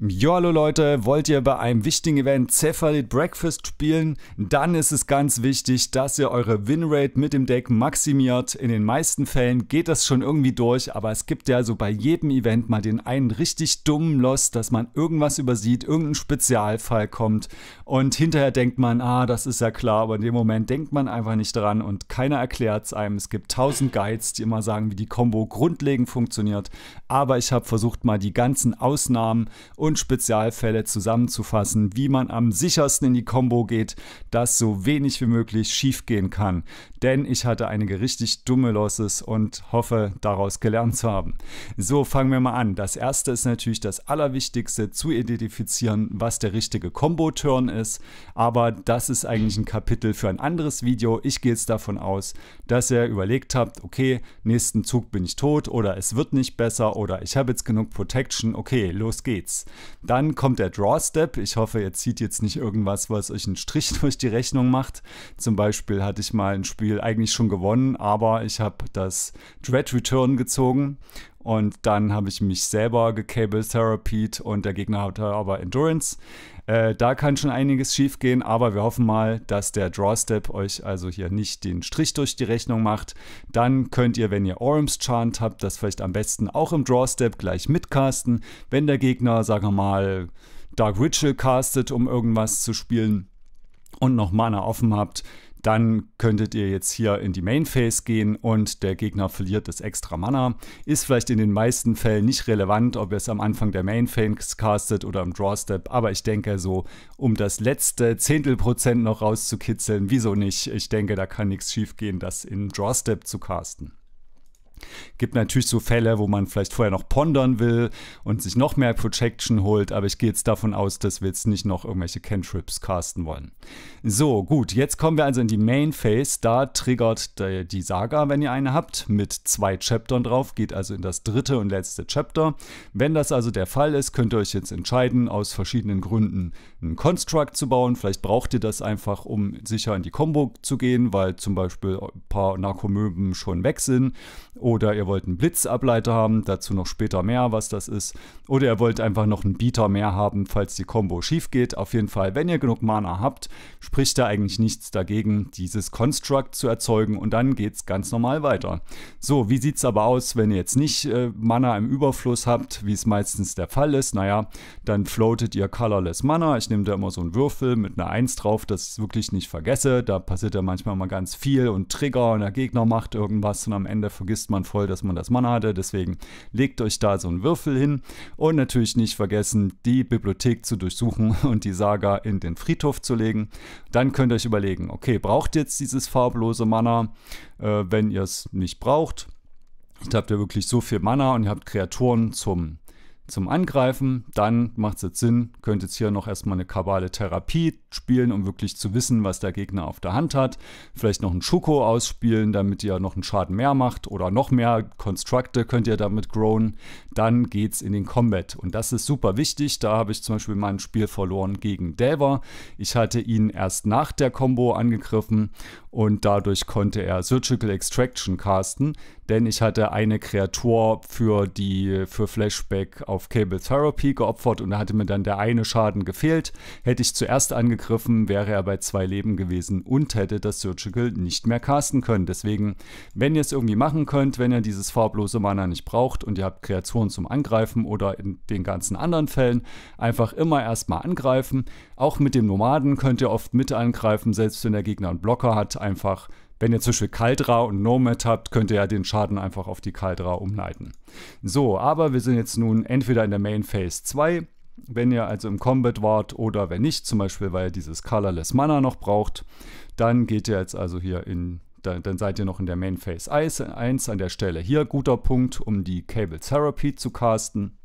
Jo, hallo Leute, wollt ihr bei einem wichtigen Event Cephalid Breakfast spielen? Dann ist es ganz wichtig, dass ihr eure Winrate mit dem Deck maximiert. In den meisten Fällen geht das schon irgendwie durch, aber es gibt ja so bei jedem Event mal den einen richtig dummen Loss, dass man irgendwas übersieht, irgendein Spezialfall kommt und hinterher denkt man, ah, das ist ja klar, aber in dem Moment denkt man einfach nicht dran und keiner erklärt es einem. Es gibt tausend Guides, die immer sagen, wie die Combo grundlegend funktioniert, aber ich habe versucht mal die ganzen Ausnahmen und und Spezialfälle zusammenzufassen, wie man am sichersten in die Combo geht, dass so wenig wie möglich schiefgehen kann. Denn ich hatte einige richtig dumme Losses und hoffe, daraus gelernt zu haben. So, fangen wir mal an. Das erste ist natürlich das Allerwichtigste, zu identifizieren, was der richtige Combo-Turn ist. Aber das ist eigentlich ein Kapitel für ein anderes Video. Ich gehe jetzt davon aus, dass ihr überlegt habt, okay, nächsten Zug bin ich tot oder es wird nicht besser oder ich habe jetzt genug Protection. Okay, los geht's. Dann kommt der Draw Step. Ich hoffe, ihr zieht jetzt nicht irgendwas, was euch einen Strich durch die Rechnung macht. Zum Beispiel hatte ich mal ein Spiel eigentlich schon gewonnen, aber ich habe das Dread Return gezogen und dann habe ich mich selber gecable therapied und der Gegner hatte aber Endurance. Äh, da kann schon einiges schief gehen, aber wir hoffen mal, dass der Drawstep euch also hier nicht den Strich durch die Rechnung macht. Dann könnt ihr, wenn ihr Orms Chant habt, das vielleicht am besten auch im Drawstep gleich mitcasten. Wenn der Gegner, sagen wir mal, Dark Ritual castet, um irgendwas zu spielen und noch Mana offen habt, dann könntet ihr jetzt hier in die Main Phase gehen und der Gegner verliert das extra Mana. Ist vielleicht in den meisten Fällen nicht relevant, ob ihr es am Anfang der Main Phase castet oder im Draw Step, aber ich denke so, um das letzte Zehntelprozent noch rauszukitzeln, wieso nicht? Ich denke, da kann nichts schief gehen, das in Draw Step zu casten. Gibt natürlich so Fälle, wo man vielleicht vorher noch pondern will und sich noch mehr Projection holt, aber ich gehe jetzt davon aus, dass wir jetzt nicht noch irgendwelche Cantrips casten wollen. So, gut, jetzt kommen wir also in die Main Phase. Da triggert die, Saga, wenn ihr eine habt, mit zwei Chaptern drauf, geht also in das dritte und letzte Chapter. Wenn das also der Fall ist, könnt ihr euch jetzt entscheiden, aus verschiedenen Gründen einen Construct zu bauen. Vielleicht braucht ihr das einfach, um sicher in die Combo zu gehen, weil zum Beispiel ein paar Narkomöben schon weg sind. Oder ihr wollt einen Blitzableiter haben, dazu noch später mehr, was das ist. Oder ihr wollt einfach noch einen Bieter mehr haben, falls die Combo schief geht. Auf jeden Fall, wenn ihr genug Mana habt, spricht da eigentlich nichts dagegen, dieses Construct zu erzeugen und dann geht es ganz normal weiter. So, wie sieht es aber aus, wenn ihr jetzt nicht äh, Mana im Überfluss habt, wie es meistens der Fall ist? Naja, dann floatet ihr Colorless Mana. Ich nehme da immer so einen Würfel mit einer 1 drauf, dass ich es wirklich nicht vergesse. Da passiert ja manchmal mal ganz viel und Trigger und der Gegner macht irgendwas und am Ende vergisst man man voll, dass man das Mana hatte. Deswegen legt euch da so einen Würfel hin und natürlich nicht vergessen, die Bibliothek zu durchsuchen und die Saga in den Friedhof zu legen. Dann könnt ihr euch überlegen, okay, braucht ihr jetzt dieses farblose Mana? Äh, wenn ihr es nicht braucht, habt ihr wirklich so viel Mana und ihr habt Kreaturen zum zum Angreifen, dann macht es jetzt Sinn, könnt jetzt hier noch erstmal eine kabale Therapie spielen, um wirklich zu wissen, was der Gegner auf der Hand hat. Vielleicht noch einen Schoko ausspielen, damit ihr noch einen Schaden mehr macht oder noch mehr Konstrukte könnt ihr damit growen. Dann geht's in den Combat und das ist super wichtig. Da habe ich zum Beispiel mein Spiel verloren gegen Delver. Ich hatte ihn erst nach der Combo angegriffen und dadurch konnte er Surgical Extraction casten, denn ich hatte eine Kreatur für die für Flashback auf auf Cable Therapy geopfert und da hatte mir dann der eine Schaden gefehlt. Hätte ich zuerst angegriffen, wäre er bei zwei Leben gewesen und hätte das Surgical nicht mehr casten können. Deswegen, wenn ihr es irgendwie machen könnt, wenn ihr dieses farblose Mana nicht braucht und ihr habt Kreaturen zum Angreifen oder in den ganzen anderen Fällen, einfach immer erstmal angreifen. Auch mit dem Nomaden könnt ihr oft mit angreifen, selbst wenn der Gegner einen Blocker hat, einfach wenn ihr zum Beispiel Kaldra und Nomad habt, könnt ihr ja den Schaden einfach auf die Kaldra umleiten. So, aber wir sind jetzt nun entweder in der Main Phase 2, wenn ihr also im Combat wart oder wenn nicht, zum Beispiel weil ihr dieses Colorless Mana noch braucht, dann geht ihr jetzt also hier in, dann, seid ihr noch in der Main Phase 1 an der Stelle. Hier guter Punkt, um die Cable Therapy zu casten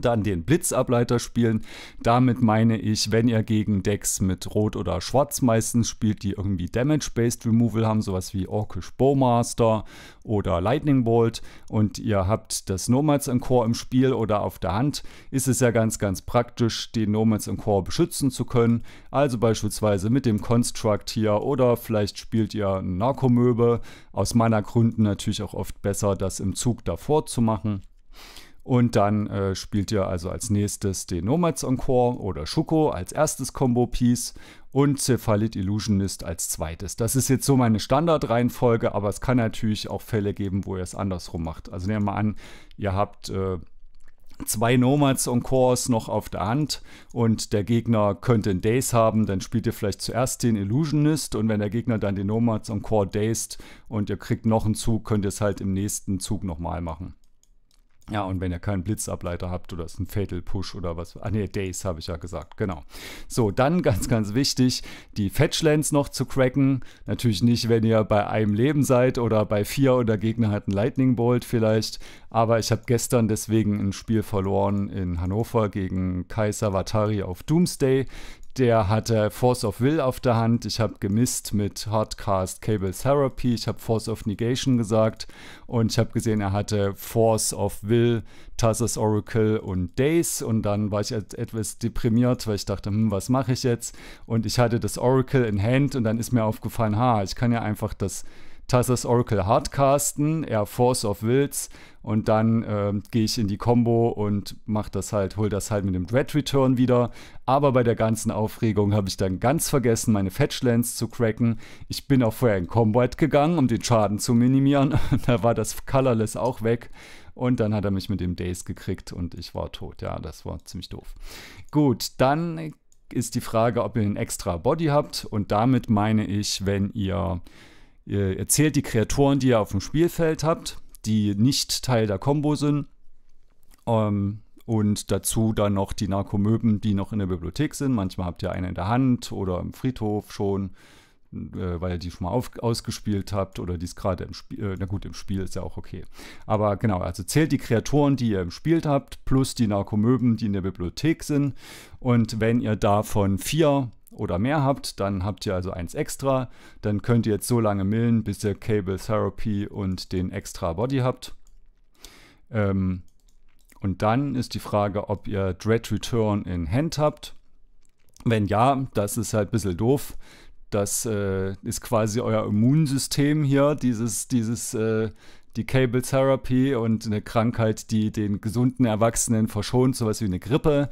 dann den Blitzableiter spielen. Damit meine ich, wenn ihr gegen Decks mit Rot oder Schwarz meistens spielt, die irgendwie Damage-Based Removal haben, sowas wie Orkish Bowmaster oder Lightning Bolt und ihr habt das Nomads Encore im Spiel oder auf der Hand, ist es ja ganz, ganz praktisch, den Nomads Encore beschützen zu können. Also beispielsweise mit dem Construct hier oder vielleicht spielt ihr einen Narkomöbe. Aus meiner Gründen natürlich auch oft besser, das im Zug davor zu machen. Und dann äh, spielt ihr also als nächstes den Nomads Encore oder Schuko als erstes Combo-Piece und Cephalid Illusionist als zweites. Das ist jetzt so meine Standardreihenfolge, aber es kann natürlich auch Fälle geben, wo ihr es andersrum macht. Also nehmen wir mal an, ihr habt äh, zwei Nomads Encores noch auf der Hand und der Gegner könnte einen Daze haben, dann spielt ihr vielleicht zuerst den Illusionist und wenn der Gegner dann den Nomads Encore dazed und ihr kriegt noch einen Zug, könnt ihr es halt im nächsten Zug nochmal machen. Ja, und wenn ihr keinen Blitzableiter habt oder es ein Fatal Push oder was. Ah nee, Days habe ich ja gesagt, genau. So, dann ganz, ganz wichtig, die Fetchlands noch zu cracken. Natürlich nicht, wenn ihr bei einem Leben seid oder bei vier oder Gegner hat einen Lightning Bolt vielleicht. Aber ich habe gestern deswegen ein Spiel verloren in Hannover gegen Kaiser Vatari auf Doomsday. Der hatte Force of Will auf der Hand. Ich habe gemisst mit Hardcast Cable Therapy. Ich habe Force of Negation gesagt. Und ich habe gesehen, er hatte Force of Will, Tassos Oracle und Days. Und dann war ich etwas deprimiert, weil ich dachte, hm, was mache ich jetzt? Und ich hatte das Oracle in Hand und dann ist mir aufgefallen, ha, ich kann ja einfach das Tassos Oracle Hardcasten, eher Force of Wills und dann äh, gehe ich in die Combo und mach das halt, hol das halt mit dem Dread Return wieder. Aber bei der ganzen Aufregung habe ich dann ganz vergessen, meine Fetchlands zu cracken. Ich bin auch vorher in Combat gegangen, um den Schaden zu minimieren. da war das Colorless auch weg. Und dann hat er mich mit dem Days gekriegt und ich war tot. Ja, das war ziemlich doof. Gut, dann ist die Frage, ob ihr einen extra Body habt. Und damit meine ich, wenn ihr Ihr zählt die Kreaturen, die ihr auf dem Spielfeld habt, die nicht Teil der Combo sind. Ähm, und dazu dann noch die Narkomöben, die noch in der Bibliothek sind. Manchmal habt ihr eine in der Hand oder im Friedhof schon, äh, weil ihr die schon mal auf, ausgespielt habt oder die ist gerade im Spiel. Äh, na gut, im Spiel ist ja auch okay. Aber genau, also zählt die Kreaturen, die ihr im Spiel habt, plus die Narkomöben, die in der Bibliothek sind. Und wenn ihr davon vier oder mehr habt, dann habt ihr also eins extra. Dann könnt ihr jetzt so lange millen, bis ihr Cable Therapy und den extra Body habt. Ähm, und dann ist die Frage, ob ihr Dread Return in Hand habt. Wenn ja, das ist halt ein bisschen doof. Das äh, ist quasi euer Immunsystem hier, dieses, dieses, äh, die Cable Therapy und eine Krankheit, die den gesunden Erwachsenen verschont, sowas wie eine Grippe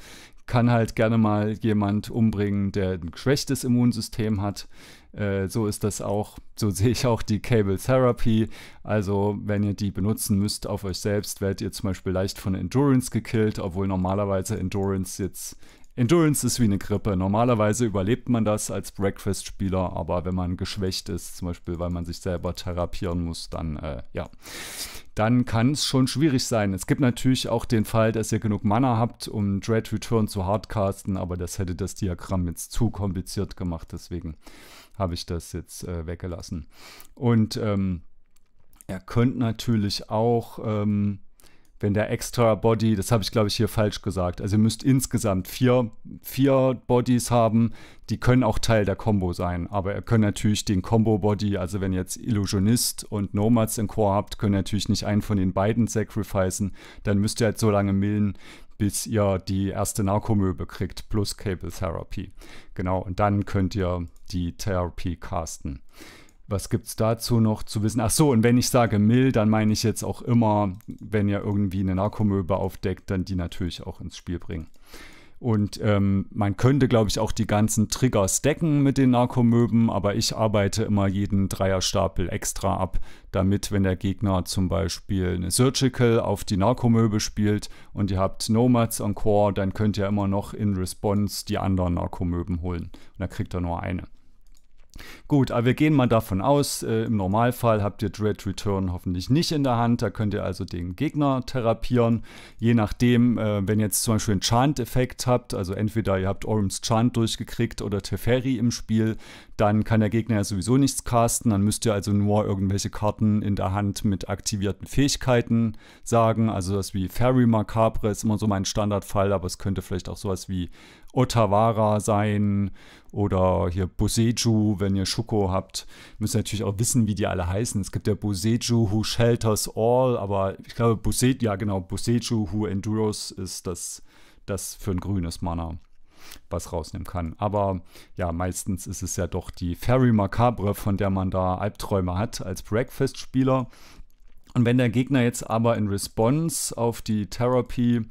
kann halt gerne mal jemand umbringen, der ein geschwächtes Immunsystem hat. Äh, so ist das auch, so sehe ich auch die Cable Therapy. Also, wenn ihr die benutzen müsst auf euch selbst, werdet ihr zum Beispiel leicht von Endurance gekillt, obwohl normalerweise Endurance jetzt Endurance ist wie eine Grippe. Normalerweise überlebt man das als Breakfast-Spieler, aber wenn man geschwächt ist, zum Beispiel weil man sich selber therapieren muss, dann äh, ja, dann kann es schon schwierig sein. Es gibt natürlich auch den Fall, dass ihr genug Mana habt, um Dread Return zu hardcasten, aber das hätte das Diagramm jetzt zu kompliziert gemacht, deswegen habe ich das jetzt äh, weggelassen. Und ähm, er könnt natürlich auch ähm, wenn der extra Body, das habe ich glaube ich hier falsch gesagt, also ihr müsst insgesamt vier, vier Bodies haben, die können auch Teil der Combo sein, aber ihr könnt natürlich den Combo Body, also wenn ihr jetzt Illusionist und Nomads im Chor habt, könnt ihr natürlich nicht einen von den beiden sacrificen, dann müsst ihr halt so lange millen, bis ihr die erste Narkomöbe kriegt, plus Cable Therapy. Genau, und dann könnt ihr die Therapy casten was gibt es dazu noch zu wissen? Ach so, und wenn ich sage Mill, dann meine ich jetzt auch immer, wenn ihr irgendwie eine Narkomöbe aufdeckt, dann die natürlich auch ins Spiel bringen. Und ähm, man könnte, glaube ich, auch die ganzen Triggers decken mit den Narkomöben, aber ich arbeite immer jeden Dreierstapel extra ab, damit, wenn der Gegner zum Beispiel eine Surgical auf die Narkomöbe spielt und ihr habt Nomads on Core, dann könnt ihr immer noch in Response die anderen Narkomöben holen. Und da kriegt er nur eine. Gut, aber wir gehen mal davon aus, äh, im Normalfall habt ihr Dread Return hoffentlich nicht in der Hand. Da könnt ihr also den Gegner therapieren. Je nachdem, äh, wenn ihr jetzt zum Beispiel einen Chant-Effekt habt, also entweder ihr habt Orms Chant durchgekriegt oder Teferi im Spiel, dann kann der Gegner ja sowieso nichts casten. Dann müsst ihr also nur irgendwelche Karten in der Hand mit aktivierten Fähigkeiten sagen. Also das wie Fairy Macabre ist immer so mein Standardfall, aber es könnte vielleicht auch sowas wie Otawara sein oder hier Boseju, wenn ihr Schuko habt. Müsst ihr natürlich auch wissen, wie die alle heißen. Es gibt ja Boseju Who Shelters All, aber ich glaube Boseju, ja genau, Boseju Who Endures ist das, das für ein grünes Mana was rausnehmen kann. Aber ja, meistens ist es ja doch die Fairy Macabre, von der man da Albträume hat als Breakfast-Spieler. Und wenn der Gegner jetzt aber in Response auf die Therapy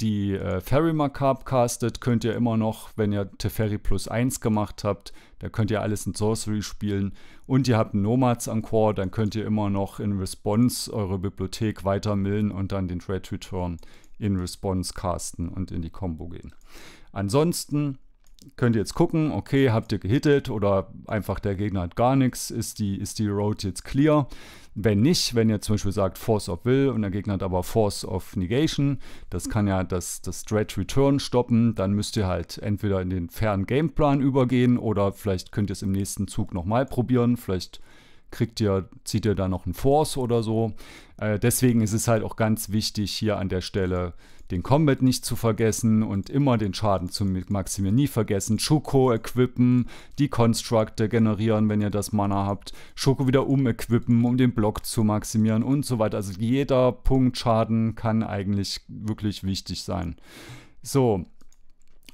die äh, Ferry Macabre castet, könnt ihr immer noch, wenn ihr Teferi plus 1 gemacht habt, da könnt ihr alles in Sorcery spielen und ihr habt einen Nomads Encore, dann könnt ihr immer noch in Response eure Bibliothek weiter millen und dann den Trade Return in Response casten und in die Combo gehen. Ansonsten könnt ihr jetzt gucken, okay, habt ihr gehittet oder einfach der Gegner hat gar nichts, ist die, ist die Road jetzt clear. Wenn nicht, wenn ihr zum Beispiel sagt Force of Will und der Gegner hat aber Force of Negation, das kann ja das, das Dread Return stoppen, dann müsst ihr halt entweder in den fairen Gameplan übergehen oder vielleicht könnt ihr es im nächsten Zug nochmal probieren, vielleicht kriegt ihr, zieht ihr da noch einen Force oder so. Äh, deswegen ist es halt auch ganz wichtig, hier an der Stelle den Combat nicht zu vergessen und immer den Schaden zu maximieren. Nie vergessen. Schoko equippen, die Constructe generieren, wenn ihr das Mana habt. Schoko wieder umequippen, um den Block zu maximieren und so weiter. Also jeder Punkt Schaden kann eigentlich wirklich wichtig sein. So,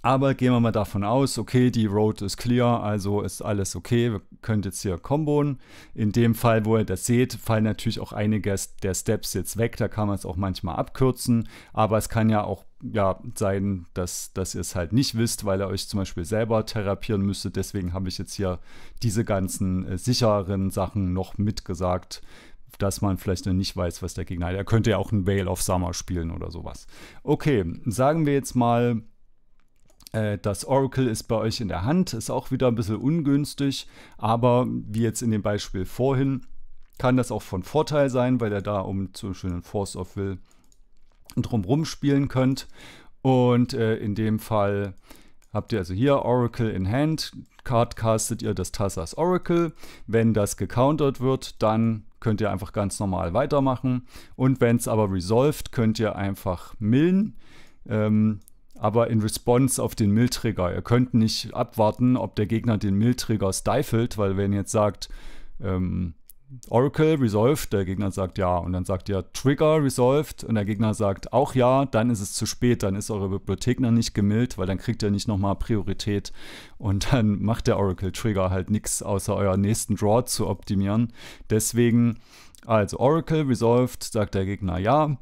aber gehen wir mal davon aus, okay, die Road ist clear, also ist alles okay. Wir können jetzt hier kombonen. In dem Fall, wo ihr das seht, fallen natürlich auch einige der Steps jetzt weg. Da kann man es auch manchmal abkürzen. Aber es kann ja auch ja, sein, dass, dass ihr es halt nicht wisst, weil ihr euch zum Beispiel selber therapieren müsstet. Deswegen habe ich jetzt hier diese ganzen äh, sicheren Sachen noch mitgesagt, dass man vielleicht noch nicht weiß, was der Gegner hat. Er könnte ja auch ein Veil vale of Summer spielen oder sowas. Okay, sagen wir jetzt mal äh, das Oracle ist bei euch in der Hand, ist auch wieder ein bisschen ungünstig, aber wie jetzt in dem Beispiel vorhin, kann das auch von Vorteil sein, weil ihr da um zum Beispiel einen Force of Will drumrum spielen könnt. Und äh, in dem Fall habt ihr also hier Oracle in Hand, Card castet ihr das Tassas Oracle. Wenn das gecountert wird, dann könnt ihr einfach ganz normal weitermachen. Und wenn es aber resolved, könnt ihr einfach millen. Ähm, aber in Response auf den mill Ihr könnt nicht abwarten, ob der Gegner den Mill-Trigger stifelt, weil wenn jetzt sagt ähm, Oracle resolved, der Gegner sagt ja und dann sagt ihr Trigger resolved und der Gegner sagt auch ja, dann ist es zu spät, dann ist eure Bibliothek noch nicht gemild, weil dann kriegt ihr nicht nochmal Priorität und dann macht der Oracle Trigger halt nichts, außer euren nächsten Draw zu optimieren. Deswegen also Oracle resolved, sagt der Gegner ja,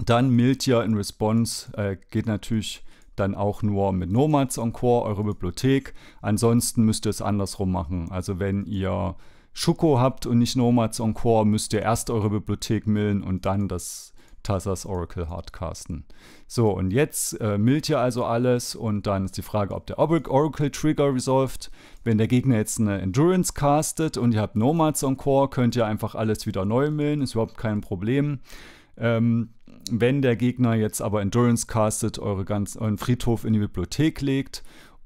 dann Mild Year in Response äh, geht natürlich dann auch nur mit Nomads Encore, eure Bibliothek. Ansonsten müsst ihr es andersrum machen. Also wenn ihr Schuko habt und nicht Nomads Encore, müsst ihr erst eure Bibliothek millen und dann das Tassas Oracle Hardcasten. So, und jetzt äh, millt ihr also alles und dann ist die Frage, ob der Oracle Trigger resolved. Wenn der Gegner jetzt eine Endurance castet und ihr habt Nomads Encore, könnt ihr einfach alles wieder neu millen, ist überhaupt kein Problem. Ähm, wenn der Gegner jetzt aber Endurance castet, eure ganz, euren Friedhof in die Bibliothek legt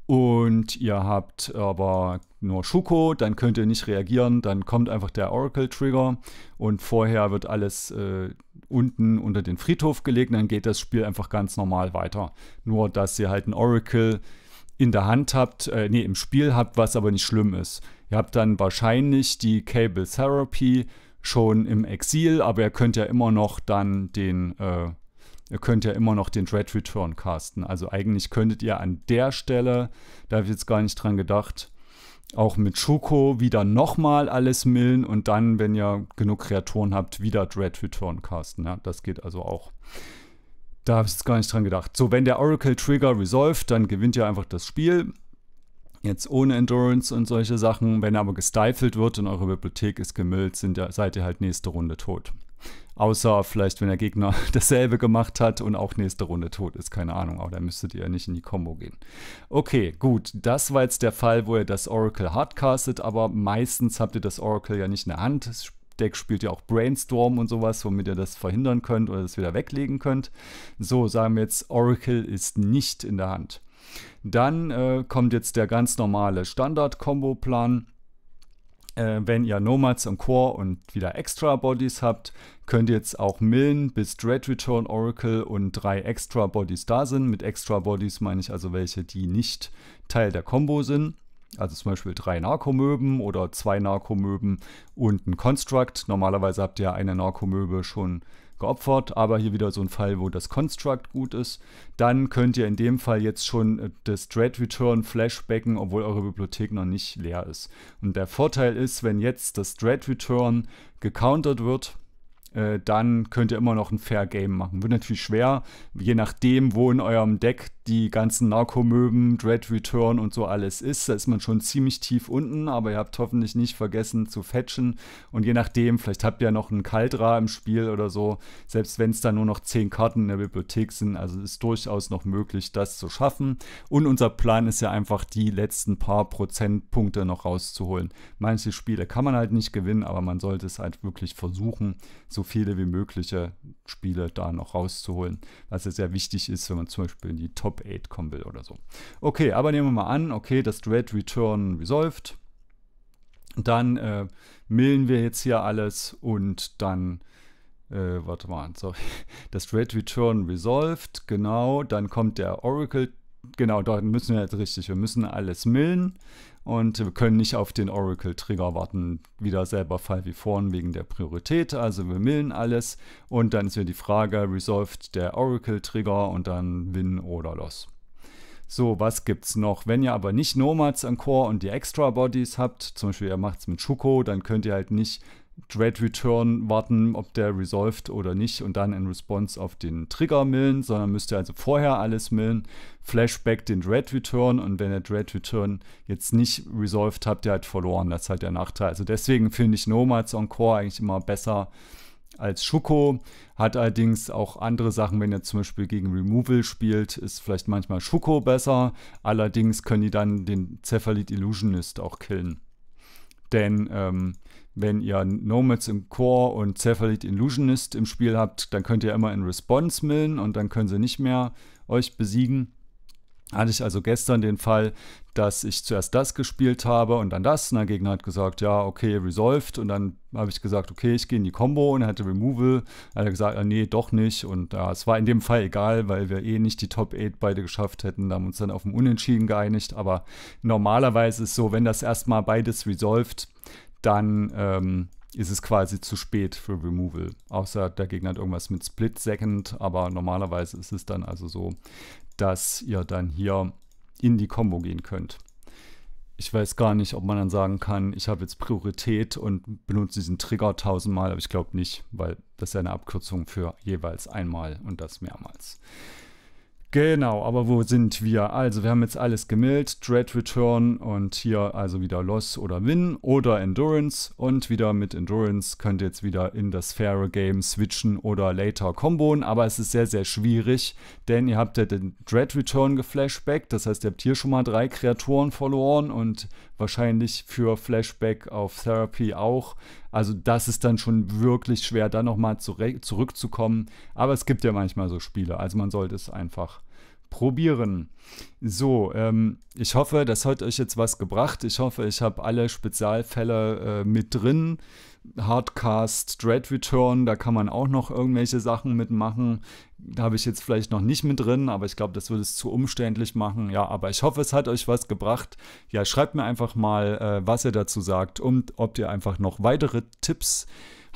und ihr habt aber nur Schuko, dann könnt ihr nicht reagieren, dann kommt einfach der Oracle-Trigger und vorher wird alles äh, unten unter den Friedhof gelegt, dann geht das Spiel einfach ganz normal weiter. Nur, dass ihr halt ein Oracle in der Hand habt, äh, nee, im Spiel habt, was aber nicht schlimm ist. Ihr habt dann wahrscheinlich die Cable Therapy, schon im Exil, aber er könnte ja immer noch dann den, äh, ihr könnt ja immer noch den Dread Return casten. Also eigentlich könntet ihr an der Stelle, da habe ich jetzt gar nicht dran gedacht, auch mit Schuko wieder nochmal alles millen und dann, wenn ihr genug Kreaturen habt, wieder Dread Return casten. Ja, das geht also auch. Da habe ich jetzt gar nicht dran gedacht. So, wenn der Oracle Trigger resolved, dann gewinnt ihr einfach das Spiel jetzt ohne Endurance und solche Sachen. Wenn aber gestifelt wird und eure Bibliothek ist gemüllt, sind, seid ihr halt nächste Runde tot. Außer vielleicht, wenn der Gegner dasselbe gemacht hat und auch nächste Runde tot ist, keine Ahnung, aber da müsstet ihr ja nicht in die Combo gehen. Okay, gut, das war jetzt der Fall, wo ihr das Oracle hardcastet, aber meistens habt ihr das Oracle ja nicht in der Hand. Das Deck spielt ja auch Brainstorm und sowas, womit ihr das verhindern könnt oder das wieder weglegen könnt. So, sagen wir jetzt, Oracle ist nicht in der Hand. Dann äh, kommt jetzt der ganz normale Standard-Kombo-Plan. Äh, wenn ihr Nomads und Core und wieder Extra Bodies habt, könnt ihr jetzt auch millen, bis Dread Return Oracle und drei Extra Bodies da sind. Mit Extra Bodies meine ich also welche, die nicht Teil der Combo sind. Also zum Beispiel drei Narkomöben oder zwei Narkomöben und ein Construct. Normalerweise habt ihr eine Narkomöbe schon geopfert, aber hier wieder so ein Fall, wo das Construct gut ist. Dann könnt ihr in dem Fall jetzt schon äh, das Dread Return flashbacken, obwohl eure Bibliothek noch nicht leer ist. Und der Vorteil ist, wenn jetzt das Dread Return gecountert wird, äh, dann könnt ihr immer noch ein Fair Game machen. Wird natürlich schwer, je nachdem, wo in eurem Deck die ganzen Narkomöben, Dread Return und so alles ist. Da ist man schon ziemlich tief unten, aber ihr habt hoffentlich nicht vergessen zu fetchen. Und je nachdem, vielleicht habt ihr ja noch einen Kaldra im Spiel oder so, selbst wenn es da nur noch 10 Karten in der Bibliothek sind. Also ist durchaus noch möglich, das zu schaffen. Und unser Plan ist ja einfach, die letzten paar Prozentpunkte noch rauszuholen. Manche Spiele kann man halt nicht gewinnen, aber man sollte es halt wirklich versuchen, so viele wie mögliche Spiele da noch rauszuholen, was ja sehr wichtig ist, wenn man zum Beispiel in die Top 8 kommen will oder so. Okay, aber nehmen wir mal an, okay, das Dread Return resolved. Dann äh, millen wir jetzt hier alles und dann äh, warte mal, sorry. Das Dread Return resolved, genau. Dann kommt der Oracle genau, dort müssen wir jetzt richtig, wir müssen alles millen und wir können nicht auf den Oracle-Trigger warten. Wieder selber Fall wie vorn wegen der Priorität. Also wir millen alles und dann ist wieder die Frage, resolved der Oracle-Trigger und dann win oder loss. So, was gibt es noch? Wenn ihr aber nicht Nomads am Core und die Extra Bodies habt, zum Beispiel ihr macht es mit Schuko, dann könnt ihr halt nicht Dread Return warten, ob der resolved oder nicht und dann in Response auf den Trigger millen, sondern müsst ihr also vorher alles millen, Flashback den Dread Return und wenn der Dread Return jetzt nicht resolved habt, ihr halt verloren. Das ist halt der Nachteil. Also deswegen finde ich Nomads Encore eigentlich immer besser als Schuko, hat allerdings auch andere Sachen, wenn ihr zum Beispiel gegen Removal spielt, ist vielleicht manchmal Schuko besser, allerdings können die dann den Cephalid Illusionist auch killen. Denn ähm, wenn ihr Nomads im Core und Cephalid Illusionist im Spiel habt, dann könnt ihr immer in Response millen und dann können sie nicht mehr euch besiegen. Hatte ich also gestern den Fall, dass ich zuerst das gespielt habe und dann das. Und der Gegner hat gesagt, ja, okay, resolved. Und dann habe ich gesagt, okay, ich gehe in die Combo und er hatte Removal. hat er gesagt, ah, nee, doch nicht. Und ja, es war in dem Fall egal, weil wir eh nicht die Top 8 beide geschafft hätten. Da haben wir uns dann auf dem Unentschieden geeinigt. Aber normalerweise ist es so, wenn das erstmal beides resolved, dann ähm, ist es quasi zu spät für Removal. Außer der Gegner hat irgendwas mit Split Second, aber normalerweise ist es dann also so, dass ihr dann hier in die Combo gehen könnt. Ich weiß gar nicht, ob man dann sagen kann, ich habe jetzt Priorität und benutze diesen Trigger tausendmal, aber ich glaube nicht, weil das ist ja eine Abkürzung für jeweils einmal und das mehrmals. Genau, aber wo sind wir? Also wir haben jetzt alles gemillt, Dread Return und hier also wieder Loss oder Win oder Endurance und wieder mit Endurance könnt ihr jetzt wieder in das faire Game switchen oder later komboen, aber es ist sehr, sehr schwierig, denn ihr habt ja den Dread Return geflashbackt, das heißt ihr habt hier schon mal drei Kreaturen verloren und wahrscheinlich für Flashback auf Therapy auch also das ist dann schon wirklich schwer, da nochmal zurückzukommen. Aber es gibt ja manchmal so Spiele, also man sollte es einfach probieren. So, ähm, ich hoffe, das hat euch jetzt was gebracht. Ich hoffe, ich habe alle Spezialfälle äh, mit drin Hardcast Dread Return, da kann man auch noch irgendwelche Sachen mitmachen. Da habe ich jetzt vielleicht noch nicht mit drin, aber ich glaube, das würde es zu umständlich machen. Ja, aber ich hoffe, es hat euch was gebracht. Ja, schreibt mir einfach mal, äh, was ihr dazu sagt und ob ihr einfach noch weitere Tipps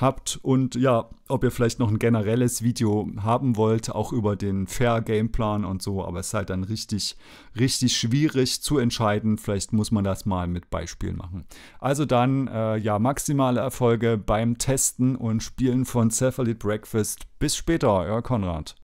habt und ja, ob ihr vielleicht noch ein generelles Video haben wollt, auch über den Fair-Gameplan und so, aber es sei halt dann richtig, richtig schwierig zu entscheiden. Vielleicht muss man das mal mit Beispielen machen. Also dann, äh, ja, maximale Erfolge beim Testen und Spielen von Cephalid Breakfast. Bis später, euer Konrad.